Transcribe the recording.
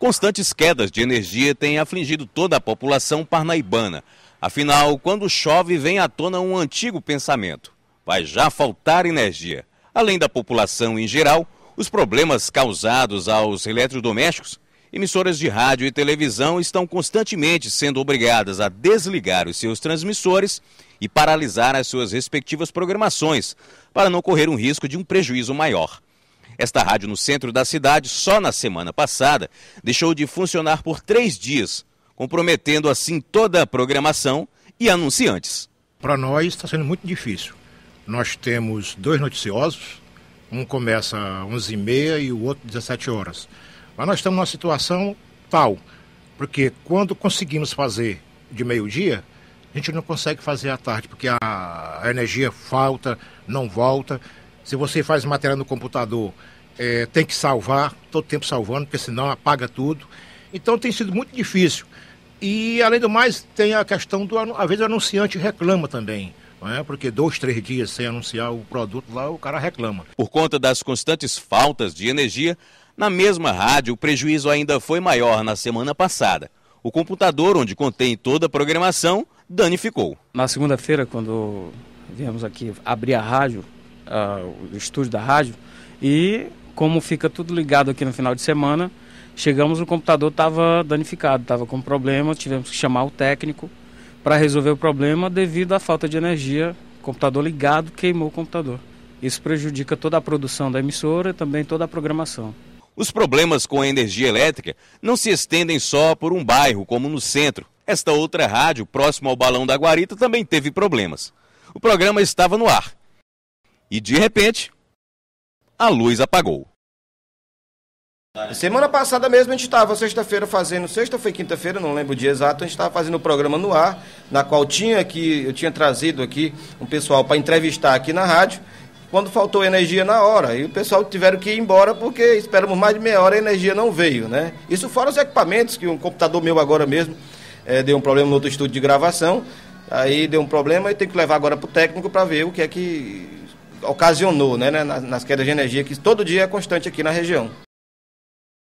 Constantes quedas de energia têm afligido toda a população parnaibana. Afinal, quando chove, vem à tona um antigo pensamento: vai já faltar energia. Além da população em geral, os problemas causados aos eletrodomésticos, emissoras de rádio e televisão estão constantemente sendo obrigadas a desligar os seus transmissores e paralisar as suas respectivas programações, para não correr um risco de um prejuízo maior. Esta rádio no centro da cidade, só na semana passada, deixou de funcionar por três dias, comprometendo assim toda a programação e anunciantes. Para nós está sendo muito difícil. Nós temos dois noticiosos, um começa às 11h30 e o outro às 17 horas. Mas nós estamos numa situação tal, porque quando conseguimos fazer de meio-dia, a gente não consegue fazer à tarde, porque a energia falta, não volta. Se você faz material no computador, é, tem que salvar, todo tempo salvando, porque senão apaga tudo. Então tem sido muito difícil. E, além do mais, tem a questão do. Às vezes o anunciante reclama também. É? Porque dois, três dias sem anunciar o produto lá, o cara reclama. Por conta das constantes faltas de energia, na mesma rádio o prejuízo ainda foi maior na semana passada. O computador onde contém toda a programação danificou. Na segunda-feira, quando viemos aqui abrir a rádio, uh, o estúdio da rádio, e como fica tudo ligado aqui no final de semana, chegamos o computador estava danificado, estava com problema, tivemos que chamar o técnico para resolver o problema devido à falta de energia, computador ligado queimou o computador. Isso prejudica toda a produção da emissora e também toda a programação. Os problemas com a energia elétrica não se estendem só por um bairro, como no centro. Esta outra rádio, próximo ao Balão da Guarita, também teve problemas. O programa estava no ar e de repente, a luz apagou. Semana passada mesmo a gente estava sexta-feira fazendo, sexta foi quinta-feira, não lembro o dia exato, a gente estava fazendo o um programa no ar, na qual tinha que eu tinha trazido aqui um pessoal para entrevistar aqui na rádio, quando faltou energia na hora, e o pessoal tiveram que ir embora porque esperamos mais de meia hora e a energia não veio, né? Isso fora os equipamentos, que um computador meu agora mesmo é, deu um problema no outro estúdio de gravação, aí deu um problema e tem que levar agora para o técnico para ver o que é que ocasionou né, né nas quedas de energia que todo dia é constante aqui na região.